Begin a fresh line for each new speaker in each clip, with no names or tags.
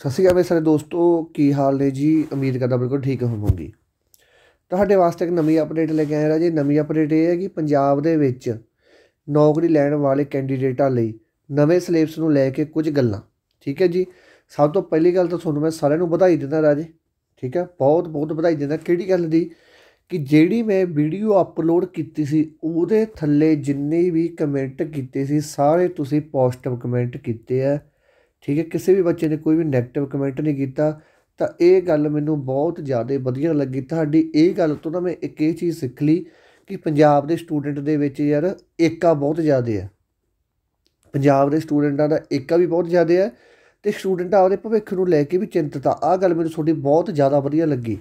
ਸਤਿ ਸ਼੍ਰੀ ਅਕਾਲ ਮੇਰੇ ਸਾਰੇ ਦੋਸਤੋ ਕੀ ਹਾਲ ਨੇ ਜੀ ਉਮੀਦ ਕਰਦਾ ਬਿਲਕੁਲ ਠੀਕ ਹੋਵੋਗੇ ਤੁਹਾਡੇ ਵਾਸਤੇ ਇੱਕ ਨਵੀਂ ਅਪਡੇਟ ਲੈ ਕੇ ਆਇਆ ਜੀ ਨਵੀਂ ਅਪਡੇਟ ਇਹ ਹੈ ਕਿ ਪੰਜਾਬ ਦੇ ਵਿੱਚ ਨੌਕਰੀ ਲੈਣ ਵਾਲੇ ਕੈਂਡੀਡੇਟਾਂ ਲਈ ਨਵੇਂ ਸਿਲੇਬਸ ਨੂੰ ਲੈ ਕੇ ਕੁਝ ਗੱਲਾਂ ਠੀਕ ਹੈ ਜੀ ਸਭ ਤੋਂ ਪਹਿਲੀ ਗੱਲ ਤਾਂ ਤੁਹਾਨੂੰ ਮੈਂ ਸਾਰਿਆਂ ਨੂੰ ਵਧਾਈ ਦਿੰਦਾ ਰਾਜੇ ਠੀਕ ਹੈ ਬਹੁਤ ਬਹੁਤ ਵਧਾਈ ਦਿੰਦਾ ਕਿਹੜੀ ਗੱਲ ਦੀ ਕਿ ਜਿਹੜੀ ਮੈਂ ਵੀਡੀਓ ਅਪਲੋਡ ਕੀਤੀ ਸੀ ਉਹਦੇ ਥੱਲੇ ਜਿੰਨੇ ਵੀ ਕਮੈਂਟ ਕੀਤੇ ਸੀ ਸਾਰੇ ਤੁਸੀਂ ਪੋਜ਼ਿਟਿਵ ਕਮੈਂਟ ਕੀਤੇ ਆ ਠੀਕ ਹੈ ਕਿਸੇ ਵੀ ਬੱਚੇ ਨੇ ਕੋਈ ਵੀ ਨੈਗੇਟਿਵ ਕਮੈਂਟ ਨਹੀਂ ਕੀਤਾ ਤਾਂ ਇਹ ਗੱਲ ਮੈਨੂੰ ਬਹੁਤ ਜ਼ਿਆਦਾ ਵਧੀਆ ਲੱਗੀ ਤੁਹਾਡੀ ਇਹ ਗੱਲ ਤੋਂ ਨਾ ਮੈਂ ਇੱਕ ਇਹ ਚੀਜ਼ ਸਿੱਖ ਲਈ ਕਿ ਪੰਜਾਬ ਦੇ ਸਟੂਡੈਂਟ ਦੇ ਵਿੱਚ ਯਾਰ ਏਕਾ ਬਹੁਤ ਜ਼ਿਆਦਾ ਹੈ ਪੰਜਾਬ ਦੇ ਸਟੂਡੈਂਟਾਂ ਦਾ ਏਕਾ ਵੀ ਬਹੁਤ ਜ਼ਿਆਦਾ ਹੈ ਤੇ ਸਟੂਡੈਂਟ ਆਪਦੇ ਭਵਿੱਖ ਨੂੰ ਲੈ ਕੇ ਵੀ ਚਿੰਤਤ ਆ ਆ ਗੱਲ ਮੈਨੂੰ ਤੁਹਾਡੀ ਬਹੁਤ ਜ਼ਿਆਦਾ ਵਧੀਆ ਲੱਗੀ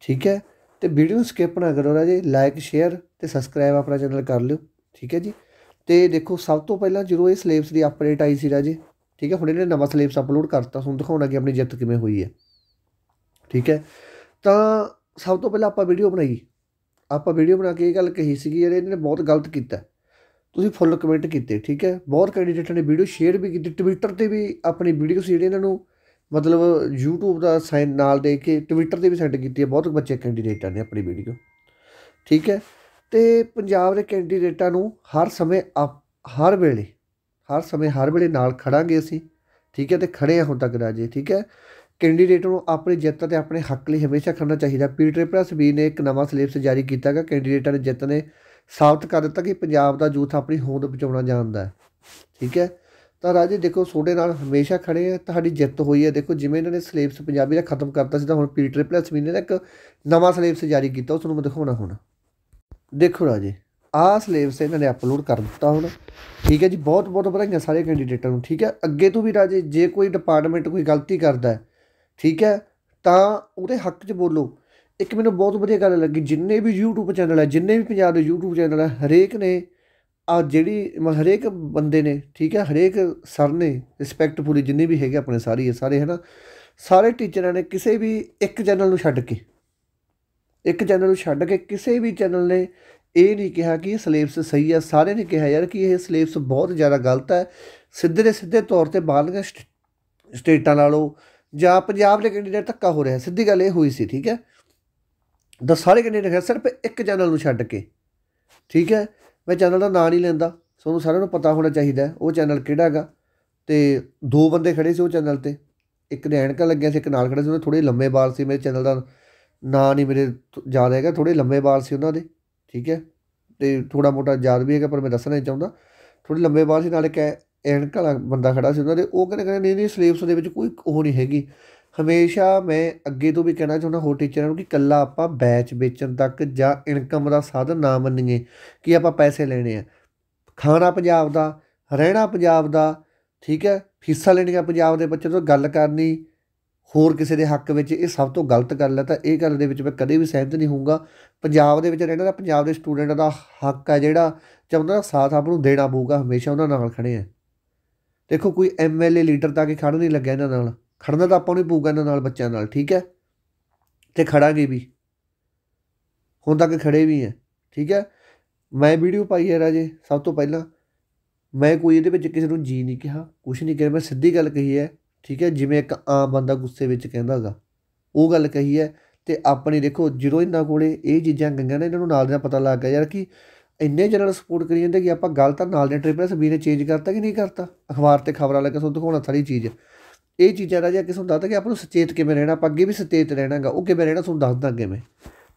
ਠੀਕ ਹੈ ਤੇ ਵੀਡੀਓ ਨੂੰ ਸਕਿਪ ਨਾ ਕਰੋ ਰਾਜੇ ਲਾਈਕ ਸ਼ੇਅਰ ਤੇ ਸਬਸਕ੍ਰਾਈਬ ਆਪਣਾ ਚੈਨਲ ਕਰ ਲਿਓ ਠੀਕ ਹੈ ਜੀ ਤੇ ਦੇਖੋ ਸਭ ਤੋਂ ਪਹਿਲਾਂ ਜਦੋਂ ਇਹ ਸਲੇਵਸ ਦੀ ਅਪਡੇਟ ਆਈ ਸੀ ਰਾਜੇ ਠੀਕ ਹੈ ਹੁਣ ਇਹਨੇ ਨਵਾਂ ਸਲੇਵਸ ਅਪਲੋਡ ਕਰਤਾ ਤੁਹਾਨੂੰ ਦਿਖਾਉਣਾ ਕਿ ਆਪਣੀ ਜਿੱਤ ਕਿਵੇਂ ਹੋਈ ਹੈ ਠੀਕ ਹੈ ਤਾਂ ਸਭ ਤੋਂ ਪਹਿਲਾਂ ਆਪਾਂ ਵੀਡੀਓ ਬਣਾਈ ਆਪਾਂ ਵੀਡੀਓ ਬਣਾ ਕੇ ਇਹ ਗੱਲ ਕਹੀ ਸੀਗੀ ਯਾਰ ਇਹਨੇ ਬਹੁਤ ਗਲਤ ਕੀਤਾ ਤੁਸੀਂ ਫੁੱਲ ਕਮੈਂਟ ਕੀਤੇ ਠੀਕ ਹੈ ਬਹੁਤ ਕੈਂਡੀਡੇਟਾਂ ਨੇ ਵੀਡੀਓ ਸ਼ੇਅਰ ਵੀ ਕੀਤੀ ਟਵਿੱਟਰ ਤੇ ਵੀ ਆਪਣੀ ਵੀਡੀਓ ਸੀ ਜਿਹੜੇ ਇਹਨਾਂ ਨੂੰ ਮਤਲਬ YouTube ਦਾ ਸਾਈਨ ਨਾਲ ਦੇ ਕੇ ਟਵਿੱਟਰ ਤੇ ਵੀ ਸੈਂਡ ਕੀਤੀ ਹੈ ਬਹੁਤ ਬੱਚੇ ਕੈਂਡੀਡੇਟਾਂ ਨੇ ਆਪਣੀ ਵੀਡੀਓ ਠੀਕ ਹੈ ਤੇ ਪੰਜਾਬ ਦੇ ਕੈਂਡੀਡੇਟਾਂ ਨੂੰ ਹਰ ਸਮੇਂ ਹਰ ਵੇਲੇ ਹਰ ਸਮੇਂ ਹਰ ਵੇਲੇ ਨਾਲ ਖੜਾਂਗੇ ਅਸੀਂ ਠੀਕ ਹੈ ਤੇ ਖੜੇ ਹਾਂ ਹੁਣ ਤੱਕ ਰਾਜੇ ਠੀਕ ਹੈ ਕੈਂਡੀਡੇਟ ਨੂੰ ਆਪਣੀ ਜਿੱਤ ਤੇ ਆਪਣੇ ਹੱਕ ਲਈ ਹਮੇਸ਼ਾ ਖੜਨਾ ਚਾਹੀਦਾ ਪੀਟਰ ਪ੍ਰੈਸ ਵੀ ਨੇ ਇੱਕ ਨਵਾਂ ਸਿਲੇਬਸ ਜਾਰੀ ਕੀਤਾ ਕਿ ਕੈਂਡੀਡੇਟਾਂ ਨੇ ਜਿੱਤ ਨੇ ਸਾਬਤ ਕਰ ਦਿੱਤਾ ਕਿ ਪੰਜਾਬ ਦਾ ਯੂਥ ਆਪਣੀ ਹੋਂਦ ਬਚਾਉਣਾ ਜਾਣਦਾ ਹੈ ਠੀਕ ਹੈ ਤਾਂ ਰਾਜੇ ਦੇਖੋ ਸੋਡੇ ਨਾਲ ਹਮੇਸ਼ਾ ਖੜੇ ਆ ਤੁਹਾਡੀ ਜਿੱਤ ਹੋਈ ਹੈ ਦੇਖੋ ਜਿਵੇਂ ਇਹਨਾਂ ਨੇ ਸਿਲੇਬਸ ਪੰਜਾਬੀ ਦਾ ਖਤਮ ਕਰਤਾ ਸੀ ਤਾਂ ਹੁਣ ਪੀਟਰ ਪ੍ਰੈਸ ਵੀ ਨੇ ਇੱਕ ਨਵਾਂ ਸਿਲੇਬਸ ਜਾਰੀ ਕੀਤਾ ਉਸ ਨੂੰ ਮੈਂ ਦਿਖਾਉਣਾ ਹੁਣ ਦੇਖੋ ਰਾਜੇ ਆ ਸਿਲੇਬਸ ਇਹਨਾਂ ਨੇ ਅਪਲੋਡ ਕਰ ਦਿੱਤਾ ਹੁਣ ਠੀਕ ਹੈ ਜੀ ਬਹੁਤ ਬਹੁਤ ਵਧਾਈਆਂ ਸਾਰੇ ਕੈਂਡੀਡੇਟਾਂ ਨੂੰ ਠੀਕ ਹੈ ਅੱਗੇ ਤੋਂ ਵੀ ਰਾਜੇ ਜੇ ਕੋਈ ਡਿਪਾਰਟਮੈਂਟ ਕੋਈ ਗਲਤੀ ਕਰਦਾ ਹੈ ਠੀਕ ਹੈ ਤਾਂ ਉਹਦੇ ਹੱਕ 'ਚ ਬੋਲੋ ਇੱਕ ਮੈਨੂੰ ਬਹੁਤ ਵਧੀਆ ਗੱਲ ਲੱਗੀ ਜਿੰਨੇ ਵੀ YouTube ਚੈਨਲ ਹੈ ਜਿੰਨੇ ਵੀ ਪੰਜਾਬ ਦੇ YouTube ਚੈਨਲ ਹੈ ਹਰੇਕ ਨੇ ਆ ਜਿਹੜੀ ਹਰੇਕ ਬੰਦੇ ਨੇ ਠੀਕ ਹੈ ਹਰੇਕ ਸਰ ਨੇ ਰਿਸਪੈਕਟ ਪੂਰੀ ਜਿੰਨੇ ਵੀ ਹੈਗੇ ਆਪਣੇ ਸਾਰੇ ਸਾਰੇ ਹੈ ਨਾ ਸਾਰੇ ਟੀਚਰਾਂ ਨੇ ਕਿਸੇ ਵੀ ਇੱਕ ਚੈਨਲ ਨੂੰ ਛੱਡ ਕੇ ਇੱਕ ਚੈਨਲ ਨੂੰ ਛੱਡ ਕੇ ਕਿਸੇ ਵੀ ਚੈਨਲ ਨੇ ਇਹ ਨਹੀਂ ਕਿਹਾ ਕਿ ਇਹ ਸਹੀ ਆ ਸਾਰੇ ਨੇ ਕਿਹਾ ਯਾਰ ਕਿ ਇਹ ਸਲੇਵਸ ਬਹੁਤ ਜ਼ਿਆਦਾ ਗਲਤ ਹੈ ਸਿੱਧੇ ਦੇ ਸਿੱਧੇ ਤੌਰ ਤੇ ਬਾਲਗਾ ਸਟੇਟਾਂ ਨਾਲੋਂ ਜਾਂ ਪੰਜਾਬ ਦੇ ਕੈਂਡੀਡੇਟ ਧੱਕਾ ਹੋ ਰਿਹਾ ਸਿੱਧੀ ਗੱਲ ਇਹ ਹੋਈ ਸੀ ਠੀਕ ਹੈ ਦਾ ਸਾਰੇ ਕੈਂਡੀਡੇਟ ਹੈ ਸਿਰਫ ਇੱਕ ਚੈਨਲ ਨੂੰ ਛੱਡ ਕੇ ਠੀਕ ਹੈ ਮੈਂ ਚੈਨਲ ਦਾ ਨਾਂ ਨਹੀਂ ਲੈਂਦਾ ਤੁਹਾਨੂੰ ਸਾਰਿਆਂ ਨੂੰ ਪਤਾ ਹੋਣਾ ਚਾਹੀਦਾ ਉਹ ਚੈਨਲ ਕਿਹੜਾ ਹੈਗਾ ਤੇ ਦੋ ਬੰਦੇ ਖੜੇ ਸੀ ਉਹ ਚੈਨਲ ਤੇ ਇੱਕ ਨੇ ਐਣਕਾ ਲੱਗਿਆ ਸੀ ਇੱਕ ਨਾਲ ਖੜਾ ਸੀ ਉਹਨੇ ਥੋੜੇ ਲੰਮੇ ਵਾਲ ਸੀ ਮੇਰੇ ਚੈਨਲ ਦਾ ਨਾ ਨਹੀਂ ਮੇਰੇ ਯਾਦ ਹੈਗਾ ਥੋੜੇ ਲੰਬੇ ਵਾਲ ਸੀ ਉਹਨਾਂ ਦੇ ਠੀਕ ਹੈ ਤੇ ਥੋੜਾ ਮੋਟਾ ਯਾਦ ਵੀ ਹੈਗਾ ਪਰ ਮੈਂ ਦੱਸਣਾ ਨਹੀਂ ਚਾਹੁੰਦਾ ਥੋੜੇ ਲੰਬੇ ਵਾਲ ਸੀ ਨਾਲੇ ਇੱਕ ਐਨਕ ਵਾਲਾ ਬੰਦਾ ਖੜਾ ਸੀ ਉਹਨਾਂ ਦੇ ਉਹ ਕਹਿੰਦੇ ਕਹਿੰਦੇ ਨਹੀਂ ਨਹੀਂ ਸਲੀਵਸ ਦੇ ਵਿੱਚ ਕੋਈ ਉਹ ਨਹੀਂ ਹੈਗੀ ਹਮੇਸ਼ਾ ਮੈਂ ਅੱਗੇ ਤੋਂ ਵੀ ਕਹਿਣਾ ਚਾਹੁੰਦਾ ਹੋਰ ਟੀਚਰਾਂ ਨੂੰ ਕਿ ਕੱਲਾ ਆਪਾਂ ਬੈਚ ਵੇਚਣ ਤੱਕ ਜਾਂ ਇਨਕਮ ਦਾ ਸਾਧਨ ਨਾ ਮੰਨੀਏ ਕਿ ਆਪਾਂ ਪੈਸੇ ਲੈਣੇ ਆ ਖਾਣਾ ਪੰਜਾਬ ਦਾ ਰਹਿਣਾ ਪੰਜਾਬ ਦਾ ਠੀਕ ਹੈ ਫੀਸਾਂ ਲੈਣੀਆਂ ਪੰਜਾਬ ਦੇ ਬੱਚੇ ਤੋਂ ਗੱਲ ਕਰਨੀ ਹੋਰ ਕਿਸੇ ਦੇ ਹੱਕ ਵਿੱਚ ਇਹ ਸਭ ਤੋਂ ਗਲਤ ਗੱਲ ਹੈ ਤਾਂ ਇਹ ਗੱਲ ਦੇ ਵਿੱਚ ਮੈਂ ਕਦੇ ਵੀ ਸਹਿਮਤ ਨਹੀਂ ਹੋਊਗਾ ਪੰਜਾਬ ਦੇ ਵਿੱਚ ਰਹਿਣਾ ਦਾ ਪੰਜਾਬ ਦੇ ਸਟੂਡੈਂਟ ਦਾ ਹੱਕ ਹੈ ਜਿਹੜਾ ਚਾਹੁੰਦਾ ਉਹਨਾਂ ਦਾ ਸਾਥ ਆਪ ਨੂੰ ਦੇਣਾ ਪਊਗਾ ਹਮੇਸ਼ਾ ਉਹਨਾਂ ਨਾਲ ਖੜੇ ਆ ਦੇਖੋ ਕੋਈ ਐਮਐਲਏ ਲੀਡਰ ਤਾਂ ਕਿ ਖੜਨ ਨਹੀਂ ਲੱਗਿਆ ਇਹਨਾਂ ਨਾਲ ਖੜਨਾ ਤਾਂ ਆਪਾਂ ਨੂੰ ਪਊਗਾ ਇਹਨਾਂ ਨਾਲ ਬੱਚਿਆਂ ਨਾਲ ਠੀਕ ਹੈ ਤੇ ਖੜਾਂਗੇ ਵੀ ਹੁਣ ਤੱਕ ਖੜੇ ਵੀ ਆ ਠੀਕ ਹੈ ਮੈਂ ਵੀਡੀਓ ਪਾਈ ਹੈ ਰਾਜੇ ਸਭ ਤੋਂ ਪਹਿਲਾਂ ਮੈਂ ਕੋਈ ਇਹਦੇ ਵਿੱਚ ਕਿਸੇ ਨੂੰ ਜੀ ਨਹੀਂ ਕਿਹਾ ਕੁਝ ਨਹੀਂ ਕਿਹਾ ਮੈਂ ਸਿੱਧੀ ਗੱਲ ਕਹੀ ਹੈ ਠੀਕ ਹੈ ਜਿਵੇਂ ਇੱਕ ਆਮ ਬੰਦਾ ਗੁੱਸੇ ਵਿੱਚ ਕਹਿੰਦਾਗਾ ਉਹ ਗੱਲ ਕਹੀ ਹੈ ਤੇ ਆਪਣੀ ਦੇਖੋ ਜਿਹੜੋ ਇਹਨਾਂ ਕੋਲੇ ਇਹ ਚੀਜ਼ਾਂ ਗੰਗਾਂ ਨੇ ਇਹਨਾਂ ਨੂੰ ਨਾਲ ਦੇ ਪਤਾ ਲੱਗ ਗਿਆ ਯਾਰ ਕਿ ਇੰਨੇ ਜਨਰਲ ਸਪੋਰਟ ਕਰੀ ਜਾਂਦੇ ਕਿ ਆਪਾਂ ਗੱਲ ਤਾਂ ਨਾਲ ਦੇ ਟ੍ਰਿਪਲ ਵੀ ਨੇ ਚੇਂਜ ਕਰਤਾ ਕਿ ਨਹੀਂ ਕਰਤਾ ਅਖਬਾਰ ਤੇ ਖਬਰਾਂ ਲੱਗਾ ਸੋ ਦਿਖਾਉਣਾ ਸਾਰੀ ਚੀਜ਼ ਇਹ ਚੀਜ਼ਾਂ ਦਾ ਜੇ ਕਿਸੇ ਨੂੰ ਦੱਸਦਾ ਕਿ ਆਪਾਂ ਨੂੰ ਸਚੇਤ ਕਿਵੇਂ ਰਹਿਣਾ ਆਪਾਂ ਅੱਗੇ ਵੀ ਸਚੇਤ ਰਹਿਣਾਗਾ ਉਹ ਕਿਵੇਂ ਰਹਿਣਾ ਤੁਹਾਨੂੰ ਦੱਸਦਾ ਅੱਗੇ ਮੈਂ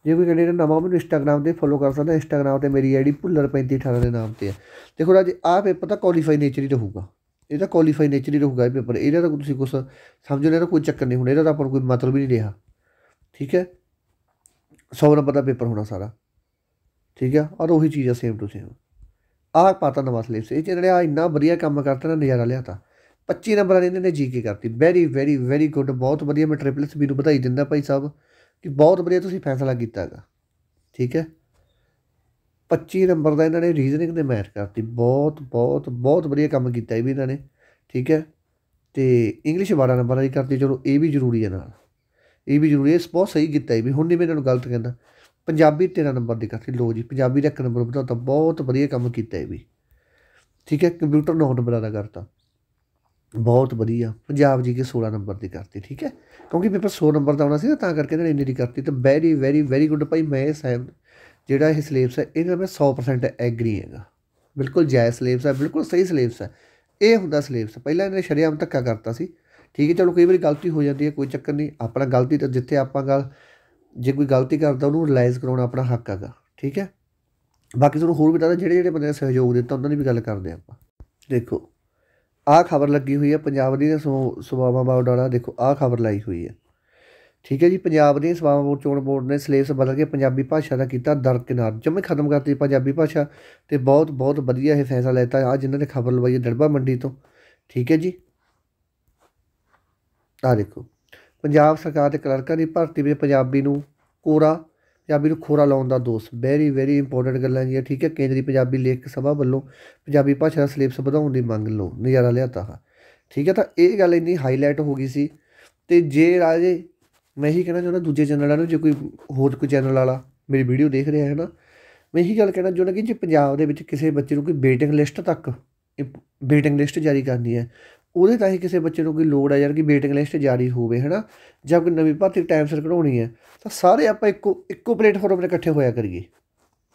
ਜੇ ਕੋਈ ਕਹਿੰਦੇ ਨਾ ਮੈਨੂੰ ਇੰਸਟਾਗ੍ਰam ਤੇ ਫੋਲੋ ਕਰ ਸਕਦਾ ਇੰਸਟਾਗ੍ਰam ਤੇ ਮੇਰੀ ਆਈਡੀ ਭੁੱਲਰ3518 ਦੇ ਨਾਮ ਤੇ ਹੈ ਦੇਖੋ ਅੱਜ ਆਹ ਪੇਪਰ ਤਾਂ ਕੁਆਲੀਫਾਈ ਨੇਚਰ ਹੀ ਰਹੂਗਾ ਇਹਦਾ ਕੁਆਲੀਫਾਈ ਨੇਚਰ ਹੀ ਰਹੂਗਾ ਇਹ ਪੇਪਰ ਇਹਦਾ ਤਾਂ ਤੁਸੀਂ ਕੁਝ ਸਮਝ ਲੈਣਾ ਕੋਈ ਚੱਕਰ ਨਹੀਂ ਹੁਣ ਇਹਦਾ ਤਾਂ ਆਪਾਂ ਨੂੰ ਕੋਈ ਮਤਲਬ ਹੀ ਨਹੀਂ ਰਿਹਾ ਠੀਕ ਹੈ 100 ਨੰਬਰ ਦਾ ਪੇਪਰ ਹੋਣਾ ਸਾਰਾ ਠੀਕ ਹੈ ਔਰ ਉਹੀ ਚੀਜ਼ ਆ ਸੇਮ ਟੂ ਸੇਮ ਆਹ ਪਾਤਾ ਨਵਾਂ ਸੇ ਇਹ ਜਿਹੜੇ ਆ ਇੰਨਾ ਵਧੀਆ ਕੰਮ ਕਰਤਾ ਨਾ ਨਜ਼ਾਰਾ ਲਿਆਤਾ 25 ਨੰਬਰਾਂ ਨੇ ਇਹਨੇ ਨੇ ਜੀਕੇ ਕਰਤੀ ਵੈਰੀ ਵੈਰੀ ਵੈਰੀ ਗੁੱਡ ਬਹੁਤ ਵਧੀਆ ਮੈਂ ਟ੍ਰਿਪਲਸ ਵੀ ਨੂੰ ਵਧਾਈ ਦਿੰਦਾ ਭਾਈ ਸਾਹਿਬ ਕਿ ਬਹੁਤ ਵਧੀਆ ਤੁਸੀਂ ਫੈਸਲਾ ਕੀਤਾਗਾ ਠੀਕ ਹੈ 25 ਨੰਬਰ ਦਾ ਇਹਨਾਂ ਨੇ ਰੀਜ਼ਨਿੰਗ ਦੇ ਮੈਥ ਕਰਤੀ ਬਹੁਤ ਬਹੁਤ ਬਹੁਤ ਵਧੀਆ ਕੰਮ ਕੀਤਾ ਇਹ ਵੀ ਇਹਨਾਂ ਨੇ ਠੀਕ ਹੈ ਤੇ ਇੰਗਲਿਸ਼ 12 ਨੰਬਰ ਦੀ ਕਰਤੀ ਚਲੋ ਇਹ ਵੀ ਜ਼ਰੂਰੀ ਹੈ ਨਾਲ ਇਹ ਵੀ ਜ਼ਰੂਰੀ ਹੈ ਬਹੁਤ ਸਹੀ ਕੀਤਾ ਇਹ ਵੀ ਹੁਣ ਨਹੀਂ ਮੈਂ ਇਹਨਾਂ ਨੂੰ ਗਲਤ ਕਹਿੰਦਾ ਪੰਜਾਬੀ 13 ਨੰਬਰ ਦੀ ਕਰਤੀ ਲੋ ਜੀ ਪੰਜਾਬੀ ਦਾ ਇੱਕ ਨੰਬਰ ਵਧਾਤਾ ਬਹੁਤ ਵਧੀਆ ਕੰਮ ਕੀਤਾ ਇਹ ਵੀ ਠੀਕ ਹੈ ਕੰਪਿਊਟਰ 9 ਨੰਬਰ ਦਾ ਕਰਤਾ ਬਹੁਤ ਵਧੀਆ ਪੰਜਾਬ ਜੀ ਕੇ 16 ਨੰਬਰ ਦੀ ਕਰਤੀ ਠੀਕ ਹੈ ਕਿਉਂਕਿ ਪੇਪਰ 100 ਨੰਬਰ ਦਾ ਆਉਣਾ ਸੀ ਤਾਂ ਕਰਕੇ ਇਹਨਾਂ ਨੇ ਇੰਨੀ ਦੀ ਕਰਤੀ ਤਾਂ ਵੈਰੀ ਵੈਰੀ ਵੈਰੀ ਗੁੱਡ ਭਾਈ ਮੈਂ ਸਾਹਿਬ ਜਿਹੜਾ ਇਹ ਸਲੇਵਸ ਹੈ ਇਹਦੇ ਨਾਲ ਮੈਂ 100% ਐਗਰੀ ਹੈਗਾ ਬਿਲਕੁਲ ਜਾਇਜ਼ ਸਲੇਵਸ ਹੈ ਬਿਲਕੁਲ ਸਹੀ ਸਲੇਵਸ ਹੈ ਇਹ ਹੁੰਦਾ ਸਲੇਵਸ ਪਹਿਲਾਂ ਇਹਨੇ ਸ਼ਰੀਆਮ ਧੱਕਾ ਕਰਤਾ ਸੀ ਠੀਕ ਹੈ ਚਲੋ ਕਈ ਵਾਰੀ ਗਲਤੀ ਹੋ ਜਾਂਦੀ ਹੈ ਕੋਈ ਚੱਕਰ ਨਹੀਂ ਆਪਣਾ ਗਲਤੀ ਤਾਂ ਜਿੱਥੇ ਆਪਾਂ ਗੱਲ ਜੇ ਕੋਈ ਗਲਤੀ ਕਰਦਾ ਉਹਨੂੰ ਰਿਲਾਈਜ਼ ਕਰਾਉਣਾ ਆਪਣਾ ਹੱਕ ਹੈਗਾ ਠੀਕ ਹੈ ਬਾਕੀ ਤੁਹਾਨੂੰ ਹੋਰ ਵੀ ਦੱਸਦਾ ਜਿਹੜੇ ਜਿਹੜੇ ਬੰਦੇ ਨੇ ਸਹਿਯੋਗ ਦਿੱਤਾ ਉਹਨਾਂ ਦੀ ਵੀ ਗੱਲ ਕਰਦੇ ਆਪਾਂ ਦੇਖੋ ਆਹ ਖਬਰ ਲੱਗੀ ਹੋਈ ਹੈ ਪੰਜਾਬ ਦੀ ਸਵਾਵਾ ਬਾਉਡਾਲਾ ਦੇਖੋ ਆਹ ਖਬਰ ਲਾਈ ਹੋਈ ਹੈ ਠੀਕ ਹੈ ਜੀ ਪੰਜਾਬ ਦੇ ਸਵਾਮ ਬੋਰਡ ਚੋਣ ਬੋਰਡ ਨੇ ਸਿਲੇਬਸ ਬਦਲ ਕੇ ਪੰਜਾਬੀ ਭਾਸ਼ਾ ਦਾ ਕੀਤਾ ਦਰਕਿਨਾਰ ਜਮੇ ਖਤਮ ਕਰਤੀ ਪੰਜਾਬੀ ਭਾਸ਼ਾ ਤੇ ਬਹੁਤ ਬਹੁਤ ਵਧੀਆ ਇਹ ਫੈਸਲਾ ਲੈਤਾ ਆ ਜਿਨ੍ਹਾਂ ਨੇ ਖਬਰ ਲਵਾਈ ਹੈ ਡੜਬਾ ਮੰਡੀ ਤੋਂ ਠੀਕ ਹੈ ਜੀ ਆ ਦੇਖੋ ਪੰਜਾਬ ਸਰਕਾਰ ਦੇ ਕਲਰਕਾਂ ਦੀ ਭਰਤੀ ਵਿੱਚ ਪੰਜਾਬੀ ਨੂੰ ਕੋਰਾ ਪੰਜਾਬੀ ਨੂੰ ਖੋਰਾ ਲਾਉਣ ਦਾ ਦੋਸ਼ ਵੈਰੀ ਵੈਰੀ ਇੰਪੋਰਟੈਂਟ ਗੱਲਾਂ ਜੀ ਠੀਕ ਹੈ ਕੇਂਦਰੀ ਪੰਜਾਬੀ ਲੇਖਕ ਸਭਾ ਵੱਲੋਂ ਪੰਜਾਬੀ ਭਾਸ਼ਾ ਦਾ ਸਿਲੇਬਸ ਵਧਾਉਣ ਦੀ ਮੰਗ ਲੋ ਨਜ਼ਾਰਾ ਲਿਆਤਾ ਠੀਕ ਹੈ ਤਾਂ ਇਹ ਗੱਲ ਇੰਨੀ ਹਾਈਲਾਈਟ ਹੋ ਗਈ ਸੀ ਤੇ ਜੇ ਰਾਜੇ ਮੈਂ ਇਹੀ ਕਹਿਣਾ ਚਾਹੁੰਦਾ ਦੂਜੇ ਚੈਨਲਾਂ ਨੂੰ ਜੇ ਕੋਈ ਹੋਰ ਕੋਈ ਚੈਨਲ ਵਾਲਾ ਮੇਰੀ ਵੀਡੀਓ ਦੇਖ ਰਿਹਾ ਹੈ ਨਾ ਮੈਂ ਇਹੀ ਗੱਲ ਕਹਿਣਾ ਚਾਹੁੰਦਾ ਕਿ ਜੇ ਪੰਜਾਬ ਦੇ ਵਿੱਚ ਕਿਸੇ ਬੱਚੇ ਨੂੰ ਕੋਈ ਵੇਟਿੰਗ ਲਿਸਟ ਤੱਕ ਵੇਟਿੰਗ ਲਿਸਟ ਜਾਰੀ ਕਰਨੀ ਹੈ ਉਹਦੇ ਤਾਂ ਹੀ ਕਿਸੇ ਬੱਚੇ ਨੂੰ ਕੋਈ ਲੋੜ ਆ ਜਾਂ ਕਿ ਵੇਟਿੰਗ ਲਿਸਟ ਜਾਰੀ ਹੋਵੇ ਹਨਾ ਜਾਂ ਕੋਈ ਨਵੀਂ ਭਰਤੀ ਟਾਈਮ ਸਿਰ ਕਢਾਉਣੀ ਹੈ ਤਾਂ ਸਾਰੇ ਆਪਾਂ ਇੱਕੋ ਇੱਕੋ ਪਲੇਟਫਾਰਮ 'ਤੇ ਇਕੱਠੇ ਹੋਇਆ ਕਰੀਏ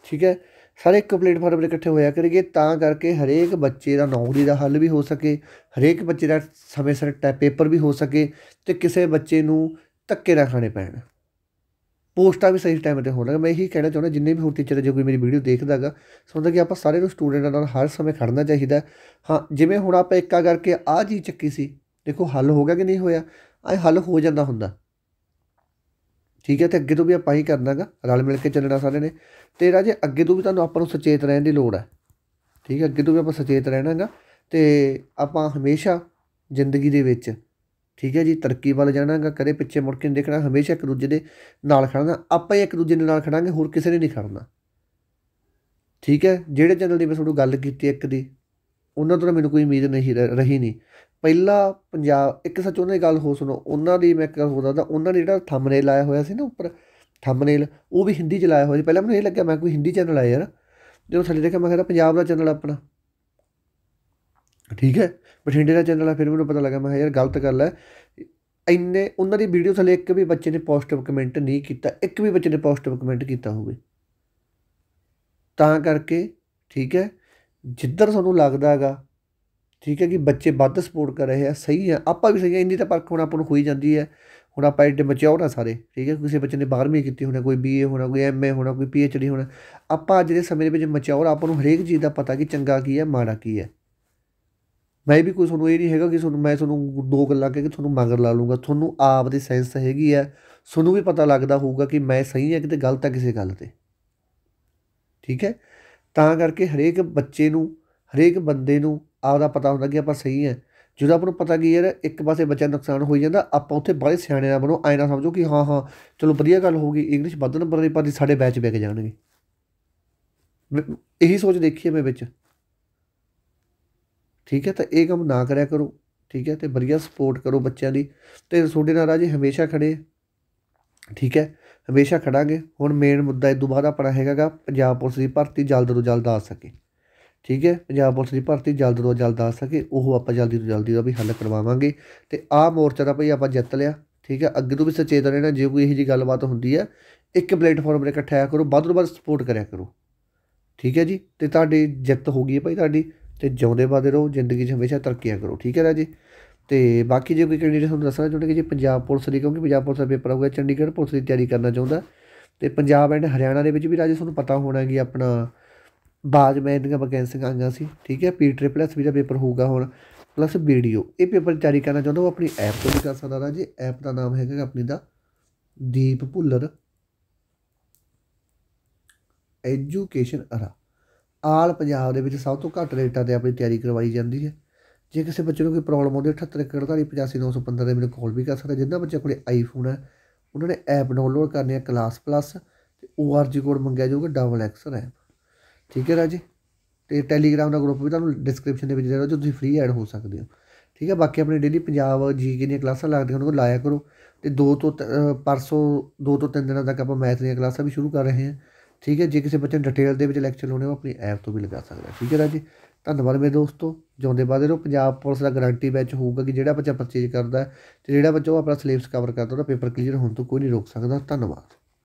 ਠੀਕ ਹੈ ਸਾਰੇ ਇੱਕੋ ਪਲੇਟਫਾਰਮ 'ਤੇ ਇਕੱਠੇ ਹੋਇਆ ਕਰੀਏ ਤਾਂ ਕਰਕੇ ਹਰੇਕ ਬੱਚੇ ਦਾ ਨੌਕਰੀ ਦਾ ਹੱਲ ਵੀ ਹੋ ਸਕੇ ਹਰੇਕ ਬੱਚੇ ਦਾ ਸਮੇਂ ਸਿਰ ਪੇਪਰ ਵੀ ਹੋ ਸਕੇ ਤੇ ਕਿਸੇ ਬੱਚੇ ਨੂੰ ਧੱਕੇ ਨਾ ਖਾਣੇ ਪੈਣ ਪੋਸਟਾਂ ਵੀ ਸਹੀ ਟਾਈਮ ਤੇ ਲੱਗ ਮੈਂ ਇਹੀ ਕਹਿਣਾ ਚਾਹੁੰਦਾ ਜਿੰਨੇ ਵੀ ਹੋਰ ਟੀਚਰ ਜੋ ਕੋਈ ਮੇਰੀ ਵੀਡੀਓ ਦੇਖਦਾਗਾ ਸਮਝਦਾ ਕਿ ਆਪਾਂ ਸਾਰੇ ਨੂੰ ਸਟੂਡੈਂਟਾਂ ਨਾਲ ਹਰ ਸਮੇਂ ਖੜਨਾ ਚਾਹੀਦਾ ਹਾਂ ਜਿਵੇਂ ਹੁਣ ਆਪਾਂ ਇੱਕਾ ਕਰਕੇ ਆਹ ਜੀ ਚੱਕੀ ਸੀ ਦੇਖੋ ਹੱਲ ਹੋ ਗਿਆ ਕਿ ਨਹੀਂ ਹੋਇਆ ਆਏ ਹੱਲ ਹੋ ਜਾਂਦਾ ਹੁੰਦਾ ਠੀਕ ਹੈ ਤੇ ਅੱਗੇ ਤੋਂ ਵੀ ਆਪਾਂ ਹੀ ਕਰਨਾਗਾ ਰਲ ਮਿਲ ਕੇ ਚੱਲਣਾ ਸਾਰੇ ਨੇ ਤੇ ਰਾਜੇ ਅੱਗੇ ਤੋਂ ਵੀ ਤੁਹਾਨੂੰ ਆਪਾਂ ਨੂੰ ਸੁਚੇਤ ਰਹਿਣ ਦੀ ਲੋੜ ਹੈ ਠੀਕ ਹੈ ਅੱਗੇ ਤੋਂ ਵੀ ਆਪਾਂ ਸੁਚੇਤ ਰਹਿਣਾਗਾ ਤੇ ਆਪਾਂ ਹਮੇਸ਼ਾ ਜ਼ਿੰਦਗੀ ਦੇ ਵਿੱਚ ਠੀਕ ਹੈ ਜੀ ਤਰੱਕੀ ਵੱਲ ਜਾਣਾਗਾ ਕਦੇ ਪਿੱਛੇ ਮੁੜ ਕੇ ਨਹੀਂ ਦੇਖਣਾ ਹਮੇਸ਼ਾ ਇੱਕ ਦੂਜੇ ਦੇ ਨਾਲ ਖੜਨਾ ਆਪਾਂ ਹੀ ਇੱਕ ਦੂਜੇ ਦੇ ਨਾਲ ਖੜਾਂਗੇ ਹੋਰ ਕਿਸੇ ਨੇ ਨਹੀਂ ਖੜਨਾ ਠੀਕ ਹੈ ਜਿਹੜੇ ਚੈਨਲ ਦੀ ਮੈਂ ਤੁਹਾਨੂੰ ਗੱਲ ਕੀਤੀ ਇੱਕ ਦੀ ਉਹਨਾਂ ਤੋਂ ਮੈਨੂੰ ਕੋਈ ਉਮੀਦ ਨਹੀਂ ਰਹੀ ਨਹੀਂ ਪਹਿਲਾ ਪੰਜਾਬ ਇੱਕ ਸੱਚ ਉਹਨਾਂ ਦੀ ਗੱਲ ਹੋ ਸੁਣੋ ਉਹਨਾਂ ਦੀ ਮੈਂ ਹੋ ਸਕਦਾ ਉਹਨਾਂ ਨੇ ਜਿਹੜਾ ਥੰਬਨੇਲ ਲਾਇਆ ਹੋਇਆ ਸੀ ਨਾ ਉੱਪਰ ਥੰਬਨੇਲ ਉਹ ਵੀ ਹਿੰਦੀ ਚ ਲਾਇਆ ਹੋਇਆ ਸੀ ਪਹਿਲਾਂ ਮੈਨੂੰ ਇਹ ਲੱਗਿਆ ਮੈਂ ਕੋਈ ਹਿੰਦੀ ਚੈਨਲ ਆਇਆ ਯਾਰ ਜਦੋਂ ਥੱਲੇ ਦੇਖਿਆ ਮੈਂ ਕਿਹਾ ਪੰਜਾਬ ਦਾ ਚੈਨਲ ਆਪਣਾ ਠੀਕ ਹੈ ਬਠਿੰਡੇ ਦਾ ਚੈਨਲ ਆ ਫਿਰ ਮੈਨੂੰ ਪਤਾ ਲੱਗਾ ਮੈਂ ਯਾਰ ਗਲਤ ਕਰ ਲਿਆ ਇੰਨੇ ਉਹਨਾਂ ਦੀ ਵੀਡੀਓ ਥੱਲੇ ਇੱਕ ਵੀ ਬੱਚੇ ਨੇ ਪੋਜ਼ਿਟਿਵ ਕਮੈਂਟ ਨਹੀਂ ਕੀਤਾ ਇੱਕ ਵੀ ਬੱਚੇ ਨੇ ਪੋਜ਼ਿਟਿਵ ਕਮੈਂਟ ਕੀਤਾ ਹੋਵੇ ਤਾਂ ਕਰਕੇ ਠੀਕ ਹੈ ਜਿੱਧਰ ਤੁਹਾਨੂੰ ਲੱਗਦਾ ਹੈਗਾ ਠੀਕ ਹੈ ਕਿ ਬੱਚੇ ਵੱਧ ਸਪੋਰਟ ਕਰ ਰਹੇ ਆ ਸਹੀ ਆ ਆਪਾਂ ਵੀ ਸਹੀ ਆ ਇੰਨੀ ਤਾਂ ਪਰਖ ਹੁਣ ਆਪਾਂ ਨੂੰ ਹੋਈ ਜਾਂਦੀ ਹੈ ਹੁਣ ਆਪਾਂ ਇੱਡੇ ਬੱਚੇ ਨਾ ਸਾਰੇ ਠੀਕ ਹੈ ਕਿਸੇ ਬੱਚੇ ਨੇ 12ਵੀਂ ਕੀਤੀ ਹੋਣਾ ਕੋਈ ਬੀਏ ਹੋਣਾ ਕੋਈ ਐਮਏ ਹੋਣਾ ਕੋਈ ਪੀਐਚਡੀ ਹੋਣਾ ਆਪਾਂ ਅੱਜ ਦੇ ਸਮੇਂ ਦੇ ਵਿੱਚ ਮਚਿਓਰ ਆਪਾਂ ਨੂੰ ਹਰੇਕ ਚੀਜ਼ ਦਾ ਪਤਾ ਕਿ ਚੰਗਾ ਕੀ ਹੈ ਮਾੜਾ ਕੀ ਹੈ ਮੈਂ ਵੀ ਕੋਈ ਤੁਹਾਨੂੰ ਇਹ ਨਹੀਂ ਹੈਗਾ ਕਿ ਤੁਹਾਨੂੰ ਮੈਂ ਤੁਹਾਨੂੰ ਦੋ ਗੱਲਾਂ ਕਹਿ ਕੇ ਤੁਹਾਨੂੰ ਮੰਗਰ ਲਾ ਲੂੰਗਾ ਤੁਹਾਨੂੰ ਆਪ ਦੀ ਸੈਂਸ ਹੈਗੀ ਆ ਤੁਹਾਨੂੰ ਵੀ ਪਤਾ ਲੱਗਦਾ ਹੋਊਗਾ ਕਿ ਮੈਂ ਸਹੀ ਆ ਕਿਤੇ ਗਲਤ ਆ ਕਿਸੇ ਗੱਲ ਤੇ ਠੀਕ ਹੈ ਤਾਂ ਕਰਕੇ ਹਰੇਕ ਬੱਚੇ ਨੂੰ ਹਰੇਕ ਬੰਦੇ ਨੂੰ ਆਪਦਾ ਪਤਾ ਹੁੰਦਾ ਕਿ ਆਪਾਂ ਸਹੀ ਹਾਂ ਜਦੋਂ ਆਪਾਂ ਨੂੰ ਪਤਾ ਕੀ ਯਾਰ ਇੱਕ ਪਾਸੇ ਬੱਚਾ ਨੁਕਸਾਨ ਹੋਈ ਜਾਂਦਾ ਆਪਾਂ ਉੱਥੇ ਬੜੇ ਸਿਆਣੇ ਨਾ ਬਣੋ ਐ ਨਾ ਸਮਝੋ ਕਿ ਹਾਂ ਹਾਂ ਚਲੋ ਵਧੀਆ ਗੱਲ ਹੋ ਗਈ ਇੰਗਲਿਸ਼ ਵੱਧ ਨੰਬਰ ਦੇ ਪਾਦੀ ਸਾਡੇ ਬੈਚ ਵਿਕ ਜਾਣਗੇ ਇਹੀ ਸੋਚ ਦੇਖੀ ਮੈਂ ਵਿੱਚ ਠੀਕ ਹੈ ਤਾਂ ਇਹ ਕੰਮ ਨਾ ਕਰਿਆ ਕਰੋ ਠੀਕ ਹੈ ਤੇ ਵਧੀਆ ਸਪੋਰਟ ਕਰੋ ਬੱਚਿਆਂ ਦੀ ਤੇ ਤੁਹਾਡੇ ਨਾਲ ਰਾਜੇ ਹਮੇਸ਼ਾ ਖੜੇ ਠੀਕ ਹੈ ਹਮੇਸ਼ਾ ਖੜਾਂਗੇ ਹੁਣ ਮੇਨ ਮੁੱਦਾ ਇਹ ਦੁਬਾਰਾ ਪੜਾ ਹੈਗਾਗਾ ਪੰਜਾਬ ਪੁਲਿਸ ਦੀ ਭਰਤੀ ਜਲਦ ਤੋਂ ਜਲਦ ਆ ਸਕੇ ਠੀਕ ਹੈ ਪੰਜਾਬ ਪੁਲਿਸ ਦੀ ਭਰਤੀ ਜਲਦ ਤੋਂ ਜਲਦ ਆ ਸਕੇ ਉਹ ਆਪਾਂ ਜਲਦੀ ਤੋਂ ਜਲਦੀ ਦਾ ਵੀ ਹੱਲ ਕਰਵਾਵਾਂਗੇ ਤੇ ਆ ਮੋਰਚਾ ਦਾ ਭਈ ਆਪਾਂ ਜਿੱਤ ਲਿਆ ਠੀਕ ਹੈ ਅੱਗੇ ਤੋਂ ਵੀ ਸਚੇਤ ਰਹਿਣਾ ਜੇ ਕੋਈ ਇਹੋ ਜੀ ਗੱਲਬਾਤ ਹੁੰਦੀ ਹੈ ਇੱਕ ਪਲੇਟਫਾਰਮ 'ਤੇ ਇਕੱਠਾ ਆਇਆ ਕਰੋ ਵੱਧ ਤੋਂ ਵੱਧ ਸਪੋਰਟ ਕਰਿਆ ਕਰੋ ਠੀਕ ਹੈ ਜੀ ਤੇ ਤੁਹਾਡੀ ਜਿੱਤ ਹੋ ਗਈ ਹੈ ਭਾਈ ਤੁਹਾਡੀ ਤੇ ਜਿਉਂਦੇ ਬਾਦੇ ਰਹੋ ਜ਼ਿੰਦਗੀ 'ਚ ਹਮੇਸ਼ਾ ਤਰੱਕੀਆਂ ਕਰੋ ਠੀਕ ਹੈ ਰਾਜੀ ਤੇ ਬਾਕੀ ਜੇ ਕੋਈ ਕੈਂਡੀਡੇਟ ਤੁਹਾਨੂੰ ਦੱਸਣਾ ਚਾਹੁੰਦੇ ਕਿ ਜੇ ਪੰਜਾਬ ਪੁਲਿਸ ਦੀ ਕਿਉਂਕਿ ਪੰਜਾਬ ਪੁਲਿਸ ਦਾ ਪੇਪਰ ਆਊਗਾ ਚੰਡੀਗੜ੍ਹ ਪੁਲਿਸ ਦੀ ਤਿਆਰੀ ਕਰਨਾ ਚਾਹੁੰਦਾ ਤੇ ਪੰਜਾਬ ਐਂਡ ਹਰਿਆਣਾ ਦੇ ਵਿੱਚ ਵੀ ਰਾਜੇ ਤੁਹਾਨੂੰ ਪਤਾ ਹੋਣਾ ਕਿ ਆਪਣਾ ਬਾਜ ਮੈਂ ਦੀਆਂ ਵੈਕੈਂਸੀਆਂ ਆਈਆਂ ਸੀ ਠੀਕ ਹੈ ਪੀ ਟ੍ਰਿਪਲ ਐਸ ਵੀ ਦਾ ਪੇਪਰ ਹੋਊਗਾ ਹੁਣ ਪਲੱਸ ਵੀਡੀਓ ਇਹ ਪੇਪਰ ਤਿਆਰੀ ਕਰਨਾ ਚਾਹੁੰਦਾ ਉਹ ਆਪਣੀ ਐਪ ਤੋਂ ਵੀ ਕਰ ਸਕਦਾ ਜੀ ਐਪ ਦਾ ਨਾਮ ਹੈਗਾ ਆਪਣੀ ਦਾ ਦੀਪ ਭੁੱਲਰ ਐਜੂਕੇਸ਼ਨ ਅਰਾ ਆਲ ਪੰਜਾਬ ਦੇ ਵਿੱਚ ਸਭ ਤੋਂ ਘੱਟ ਰੇਟਾਂ ਤੇ ਆਪਣੀ ਤਿਆਰੀ ਕਰਵਾਈ ਜਾਂਦੀ ਹੈ ਜੇ ਕਿਸੇ ਬੱਚੇ ਨੂੰ ਕੋਈ ਪ੍ਰੋਬਲਮ ਆਉਂਦੀ ਹੈ 85915 ਤੇ ਮੈਨੂੰ ਕਾਲ ਵੀ ਕਰ ਸਕਦਾ ਜਿੰਨਾ ਬੱਚੇ ਕੋਲੇ ਆਈਫੋਨ ਹੈ ਉਹਨਾਂ ਨੇ ਐਪ ਡਾਊਨਲੋਡ ਕਰਨੀ ਹੈ ਕਲਾਸ ਪਲੱਸ ਤੇ ਓਆਰਜੀ ਕੋਡ ਮੰਗਿਆ ਜਾਊਗਾ ਡਬਲ ਐਕਸ ਰੈਮ ਠੀਕ ਹੈ ਰਾਜੀ ਤੇ ਟੈਲੀਗ੍ਰਾਮ ਦਾ ਗਰੁੱਪ ਵੀ ਤੁਹਾਨੂੰ ਡਿਸਕ੍ਰਿਪਸ਼ਨ ਦੇ ਵਿੱਚ ਦੇ ਰਿਹਾ ਜੋ ਤੁਸੀਂ ਫ੍ਰੀ ਐਡ ਹੋ ਸਕਦੇ ਹੋ ਠੀਕ ਹੈ ਬਾਕੀ ਆਪਣੀ ਡੇਲੀ ਪੰਜਾਬ ਜੀ ਕੇ ਦੀਆਂ ਕਲਾਸਾਂ ਲੱਗਦੀਆਂ ਉਹਨਾਂ ਨੂੰ ਲਾਇਆ ਕਰੋ ਤੇ ਦੋ ਤੋਂ ਪਰਸੋਂ ਦੋ ਤੋਂ ਤਿੰਨ ਦਿਨਾਂ ਤੱਕ ਆਪਾਂ ਮੈਥ ਦੀਆਂ ਕਲਾਸਾਂ ਵੀ ਸ਼ੁਰੂ ਕਰ ਰਹੇ ਹਾਂ ਠੀਕ ਹੈ ਜੇ ਕਿਸੇ ਬੱਚੇ ਨੂੰ ਡਿਟੇਲ ਦੇ ਵਿੱਚ ਲੈਕਚਰ ਲਾਉਣੇ ਹੋ ਆਪਣੀ ਐਪ ਤੋਂ ਵੀ ਲਗਾ ਸਕਦਾ ਠੀਕ ਹੈ ਰਾਜੀ ਧੰਨਵਾਦ ਮੇਰੇ ਦੋਸਤੋ ਜਿਉਂਦੇ ਬਾਦੇ ਰੋ ਪੰਜਾਬ ਪੁਲਿਸ ਦਾ ਗਾਰੰਟੀ ਬੈਚ ਹੋਊਗਾ ਕਿ ਜਿਹੜਾ ਬੱਚਾ ਪਰਚੇਜ ਕਰਦਾ ਤੇ ਜਿਹੜਾ ਬੱਚਾ ਉਹ ਆਪਣਾ ਸਿਲੇਬਸ ਕਵਰ ਕਰਦਾ ਉਹਦਾ ਪੇਪਰ ਕਲੀਅਰ ਹੋਣ ਤੋਂ ਕੋਈ ਨਹੀਂ ਰੋਕ ਸਕਦਾ ਧੰਨਵਾਦ